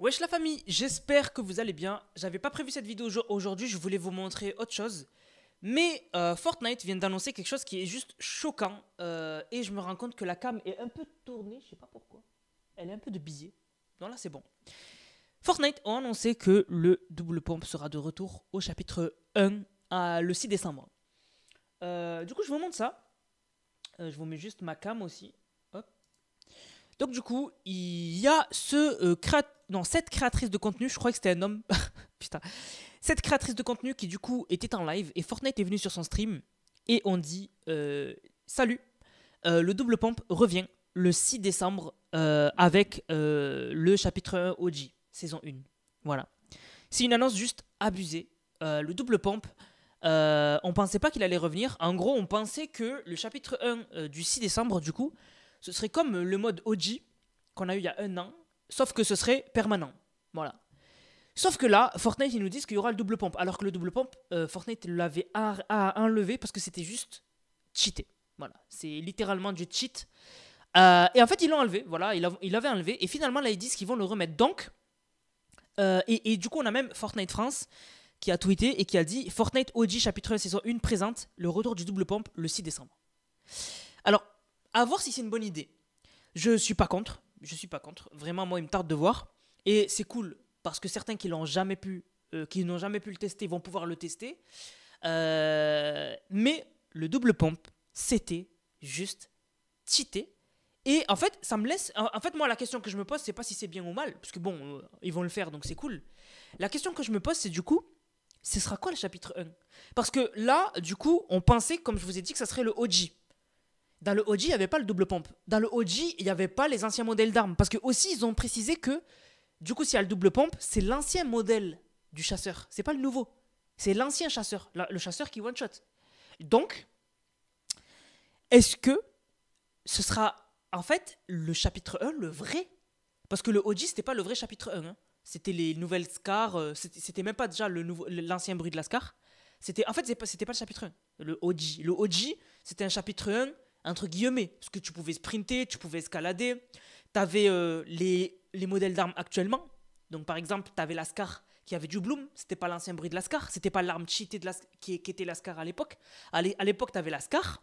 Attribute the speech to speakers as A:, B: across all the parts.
A: Wesh la famille, j'espère que vous allez bien. J'avais pas prévu cette vidéo aujourd'hui, je voulais vous montrer autre chose. Mais euh, Fortnite vient d'annoncer quelque chose qui est juste choquant. Euh, et je me rends compte que la cam est un peu tournée, je sais pas pourquoi. Elle est un peu de biais. Non là c'est bon. Fortnite ont annoncé que le double pompe sera de retour au chapitre 1 à le 6 décembre. Euh, du coup je vous montre ça. je vous mets juste ma cam aussi. Donc du coup, il y a ce euh, non, cette créatrice de contenu, je crois que c'était un homme. Putain. Cette créatrice de contenu qui, du coup, était en live et Fortnite est venu sur son stream et on dit euh, Salut, euh, le double pompe revient le 6 décembre euh, avec le chapitre 1 OG, saison 1. Voilà. C'est une annonce juste abusée. le double pompe, on pensait pas qu'il allait revenir. En gros, on pensait que le chapitre 1 du 6 décembre, du coup, ce serait comme le mode OG qu'on a eu il y a un an, sauf que ce serait permanent. Voilà. Sauf que là, Fortnite, ils nous disent qu'il y aura le double pompe, alors que le double pompe, euh, Fortnite l'avait enlevé parce que c'était juste cheaté. Voilà, c'est littéralement du cheat. Euh, et en fait, ils l'ont enlevé, voilà, ils l'avaient enlevé, et finalement, là, ils disent qu'ils vont le remettre. Donc, euh, et, du coup, on a même Fortnite France qui a tweeté et qui a dit Fortnite OG chapitre 1 saison 1 présente le retour du double pompe le 6 décembre. Alors, à voir si c'est une bonne idée. Je suis pas contre je suis pas contre. Vraiment, moi, il me tarde de voir. Et c'est cool parce que certains qui l'ont jamais pu, euh, qui n'ont jamais pu le tester, vont pouvoir le tester. Euh, mais le double pompe, c'était juste cheaté. Et en fait, ça me laisse. En fait, moi, la question que je me pose, c'est pas si c'est bien ou mal, parce que bon, euh, ils vont le faire, donc c'est cool. La question que je me pose, c'est du coup, ce sera quoi le chapitre 1 Parce que là, du coup, on pensait, comme je vous ai dit, que ça serait le OG. Dans le OG, il n'y avait pas le double pompe. Dans le OG, il n'y avait pas les anciens modèles d'armes. Parce que aussi, ils ont précisé que, du coup, s'il y a le double pompe, c'est l'ancien modèle du chasseur. C'est pas le nouveau. C'est l'ancien chasseur, le chasseur qui one-shot. Donc, est-ce que ce sera en fait le chapitre 1, le vrai Parce que le OG, c'était pas le vrai chapitre 1. Hein. C'était les nouvelles SCAR, euh, c'était même pas déjà l'ancien bruit de la SCAR. C'était, en fait, c'était pas, pas le chapitre 1, le OG. Le OG, c'était un chapitre 1 entre guillemets, parce que tu pouvais sprinter, tu pouvais escalader. Tu avais euh, les, les, modèles d'armes actuellement. Donc, par exemple, tu avais l'Ascar qui avait du Bloom, c'était pas l'ancien bruit de l'Ascar, c'était pas l'arme cheatée de qui, était était l'Ascar à l'époque. À l'époque, tu avais l'Ascar,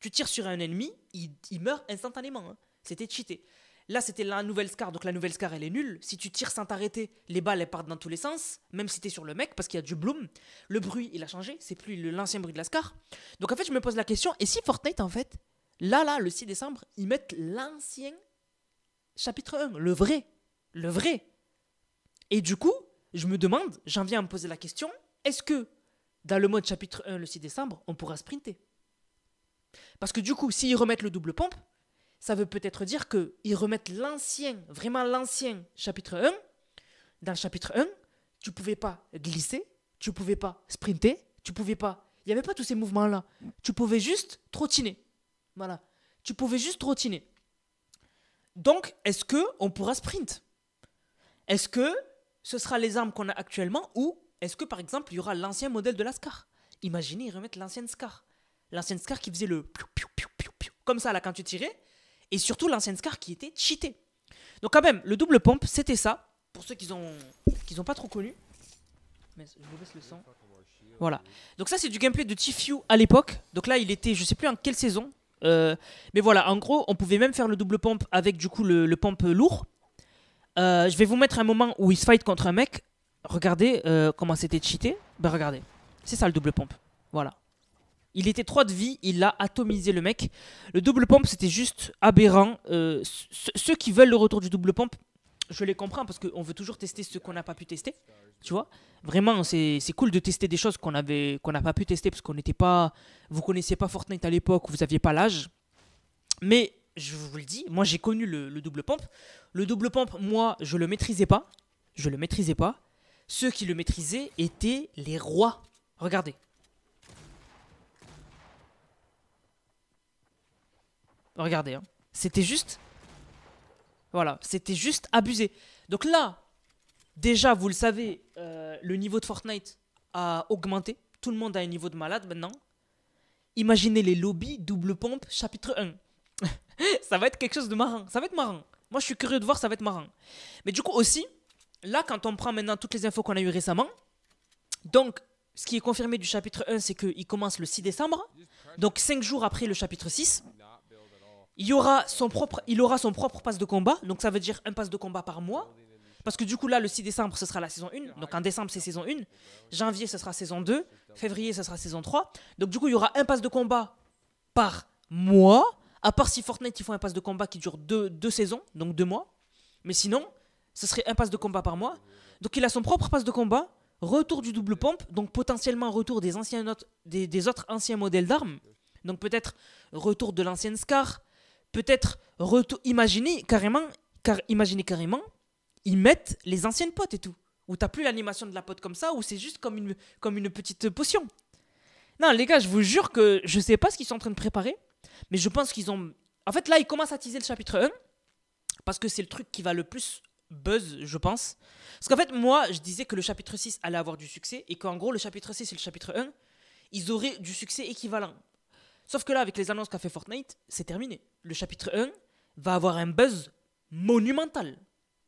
A: tu tires sur un ennemi, il, meurt instantanément. Hein. C'était cheaté. Là, c'était la nouvelle Scar, donc la nouvelle Scar, elle est nulle. Si tu tires sans t'arrêter, les balles, elles partent dans tous les sens, même si tu es sur le mec, parce qu'il y a du bloom. Le bruit, il a changé, c'est plus l'ancien bruit de la Scar. Donc en fait, je me pose la question, et si Fortnite, en fait, Là, là, le 6 décembre, ils mettent l'ancien chapitre 1, le vrai. Le vrai. Et du coup, je me demande, j'en viens à me poser la question, est-ce que dans le mode chapitre 1, le 6 décembre, on pourra sprinter Parce que du coup, s'ils remettent le double pompe, ça veut peut-être dire qu'ils remettent l'ancien, vraiment l'ancien chapitre 1. Dans le chapitre 1, tu pouvais pas glisser, tu pouvais pas sprinter, tu pouvais pas... Il n'y avait pas tous ces mouvements-là. Tu pouvais juste trottiner. Voilà. Tu pouvais juste trottiner. Donc, est-ce que on pourra sprint Est-ce que ce sera les armes qu'on a actuellement ou est-ce que par exemple il y aura l'ancien modèle de la Scar Imaginez, ils remettent l'ancienne Scar. L'ancienne Scar qui faisait le piou, piou, piou, piou, comme ça là quand tu tirais. Et surtout l'ancienne Scar qui était cheatée. Donc quand même, le double pompe, c'était ça. Pour ceux qui n'ont qui ont pas trop connu. je vous baisse le sang. Voilà. Donc ça c'est du gameplay de Tfue à l'époque. Donc là il était, je sais plus en quelle saison, euh, mais voilà, en gros, on pouvait même faire le double pompe avec du coup le, pompe lourd. Euh, je vais vous mettre un moment où il se fight contre un mec. Regardez euh, comment c'était cheaté. Ben regardez, c'est ça le double pompe. Voilà. Il était 3 de vie, il a atomisé le mec. Le double pompe, c'était juste aberrant. ceux qui veulent le retour du double pompe, je les comprends parce qu'on veut toujours tester ce qu'on n'a pas pu tester. Tu vois Vraiment, c'est cool de tester des choses qu'on avait n'a pas pu tester parce qu'on n'était pas. Vous connaissiez pas Fortnite à l'époque, vous n'aviez pas l'âge. Mais je vous le dis, moi j'ai connu le, double pompe. Le double pompe, moi, je le maîtrisais pas. Je le maîtrisais pas. Ceux qui le maîtrisaient étaient les rois. Regardez. Regardez, hein. C'était juste voilà, c'était juste abusé. Donc là, déjà, vous le savez, euh, le niveau de Fortnite a augmenté. Tout le monde a un niveau de malade maintenant. Imaginez les lobbies, double pompe, chapitre 1. ça va être quelque chose de marrant. Ça va être marrant. Moi, je suis curieux de voir, ça va être marrant. Mais du coup, aussi, là, quand on prend maintenant toutes les infos qu'on a eues récemment, donc, ce qui est confirmé du chapitre 1, c'est qu'il commence le 6 décembre, donc 5 jours après le chapitre 6 il, aura son propre, il aura son propre passe de combat, donc ça veut dire un passe de combat par mois. Parce que du coup, là, le 6 décembre, ce sera la saison 1. Donc en décembre, c'est saison 1. Janvier, ce sera saison 2. Février, ce sera saison 3. Donc du coup, il y aura un passe de combat par mois. À part si Fortnite, ils font un passe de combat qui dure deux, saisons, donc deux mois. Mais sinon, ce serait un passe de combat par mois. Donc il a son propre passe de combat, retour du double pompe, donc potentiellement retour des, anciens, des, des autres anciens modèles d'armes. Donc peut-être retour de l'ancienne Scar, peut-être imaginer carrément, car imaginer carrément, ils mettent les anciennes potes et tout. Où t'as plus l'animation de la pote comme ça, Ou c'est juste comme une, comme une petite potion. Non, les gars, je vous jure que je sais pas ce qu'ils sont en train de préparer, mais je pense qu'ils ont. En fait, là, ils commencent à teaser le chapitre 1, parce que c'est le truc qui va le plus buzz, je pense. Parce qu'en fait, moi, je disais que le chapitre 6 allait avoir du succès, et qu'en gros, le chapitre 6 et le chapitre 1, ils auraient du succès équivalent. Sauf que là, avec les annonces qu'a fait Fortnite, c'est terminé. Le chapitre 1 va avoir un buzz monumental.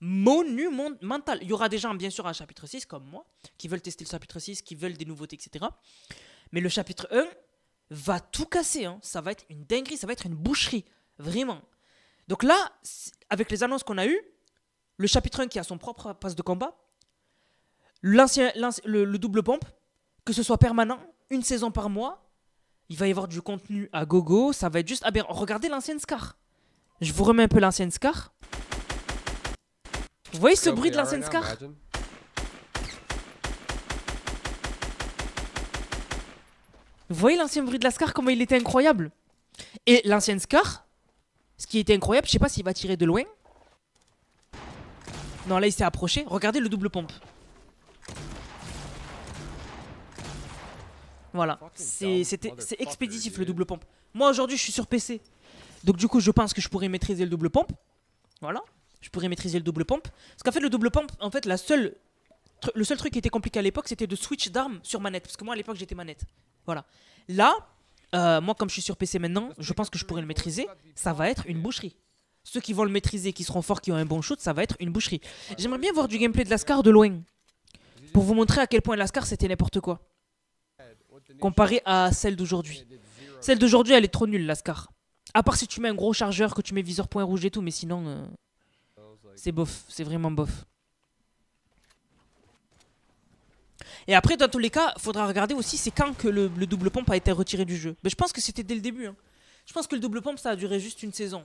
A: Monumental. Il y aura des gens, bien sûr, à un chapitre 6, comme moi, qui veulent tester le chapitre 6, qui veulent des nouveautés, etc. Mais le chapitre 1 va tout casser. Hein. Ça va être une dinguerie, ça va être une boucherie. Vraiment. Donc là, avec les annonces qu'on a eues, le chapitre 1 qui a son propre passe de combat, le double pompe, que ce soit permanent, une saison par mois, il va y avoir du contenu à gogo, ça va être juste ah bien Regardez l'ancienne Scar. Je vous remets un peu l'ancienne Scar. Vous voyez ce bruit de l'ancienne Scar Vous voyez l'ancien bruit de la Scar, comment il était incroyable Et l'ancienne Scar, ce qui était incroyable, je sais pas s'il va tirer de loin. Non, là il s'est approché. Regardez le double pompe. Voilà, c'est expéditif le double pompe. Moi aujourd'hui je suis sur PC, donc du coup je pense que je pourrais maîtriser le double pompe. Voilà, je pourrais maîtriser le double pompe. Parce qu'en fait le double pompe, en fait la seule le seul truc qui était compliqué à l'époque, c'était de switch d'armes sur manette. Parce que moi, à l'époque, j'étais manette. Voilà. Là, euh, moi, comme je suis sur PC maintenant, je pense que je pourrais le maîtriser. Ça va être une boucherie. Ceux qui vont le maîtriser, qui seront forts, qui ont un bon shoot, ça va être une boucherie. J'aimerais bien voir du gameplay de Lascar de loin. Pour vous montrer à quel point Lascar, c'était n'importe quoi. Comparé à celle d'aujourd'hui. Celle d'aujourd'hui, elle est trop nulle, l'Ascar. À part si tu mets un gros chargeur, que tu mets viseur point rouge et tout, mais sinon, euh, c'est bof, c'est vraiment bof. Et après, dans tous les cas, faudra regarder aussi c'est quand que le, double pompe a été retiré du jeu. Mais je pense que c'était dès le début. Hein. Je pense que le double pompe, ça a duré juste une saison.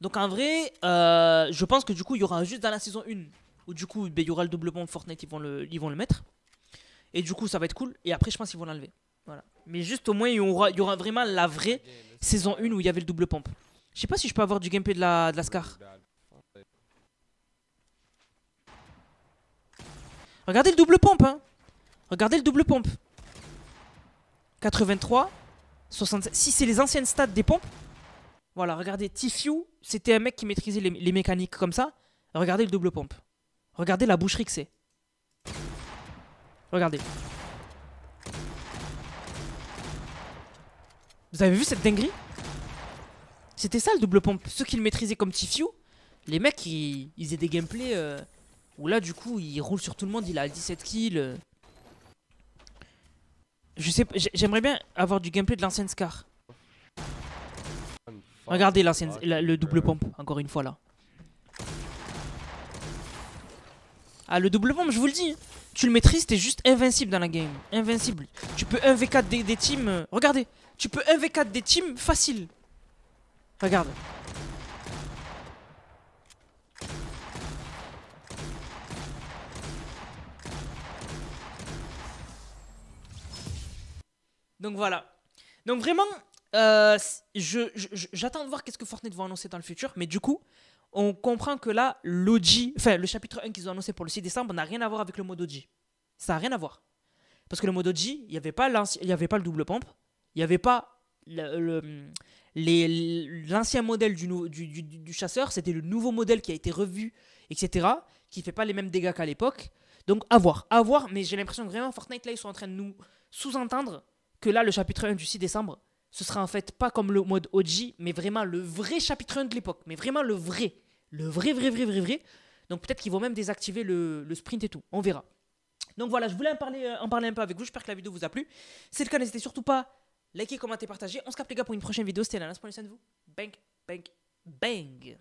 A: Donc en vrai, euh, je pense que du coup, il y aura juste dans la saison 1, où du coup, ben, il y aura le double pompe Fortnite, ils vont le, ils vont le mettre. Et du coup, ça va être cool. Et après, je pense qu'ils vont l'enlever. Voilà. Mais juste au moins, il y aura, vraiment la vraie saison 1 où il y avait le double pompe. Je sais pas si je peux avoir du gameplay de la, de Scar. Regardez le double pompe, hein. Regardez le double pompe. 83, 67. Si c'est les anciennes stats des pompes, voilà, regardez, Tifiu, c'était un mec qui maîtrisait les, les mécaniques comme ça. Regardez le double pompe. Regardez la boucherie que c'est. Regardez. Vous avez vu cette dinguerie C'était ça le double pompe. Ceux qui le maîtrisaient comme Tifu, les mecs, ils, ils aient des gameplays euh, où là, du coup, il roule sur tout le monde, il a 17 kills. Euh. Je sais j'aimerais bien avoir du gameplay de l'ancienne Scar. Regardez l'ancienne, le double pompe, encore une fois là. Ah, le double bombe, je vous le dis. Tu le maîtrises, t'es juste invincible dans la game. Invincible. Tu peux 1v4 des, teams. Euh, regardez, tu peux 1v4 des teams facile. Regarde. Donc voilà. Donc vraiment, euh, j'attends de voir qu'est-ce que Fortnite va annoncer dans le futur. Mais du coup, on comprend que là, enfin le chapitre 1 qu'ils ont annoncé pour le 6 décembre n'a rien à voir avec le mode OG. Ça n'a rien à voir. Parce que le mode OG, il n'y avait, pas avait pas le double pompe, il n'y avait pas l'ancien modèle du, chasseur, c'était le nouveau modèle qui a été revu, etc., qui fait pas les mêmes dégâts qu'à l'époque. Donc à voir, à voir, mais j'ai l'impression que vraiment Fortnite, là, ils sont en train de nous sous-entendre que là, le chapitre 1 du 6 décembre, ce sera en fait pas comme le mode OG, mais vraiment le vrai chapitre 1 de l'époque, mais vraiment le vrai. Le vrai, vrai, vrai, vrai, vrai. Donc peut-être qu'ils vont même désactiver le, sprint et tout. On verra. Donc voilà, je voulais en parler, euh, en parler un peu avec vous. J'espère que la vidéo vous a plu. Si c'est le cas, n'hésitez surtout pas liker, commenter, partager. On se capte les gars pour une prochaine vidéo. C'était c'est pour les de vous. Bang, bang, bang.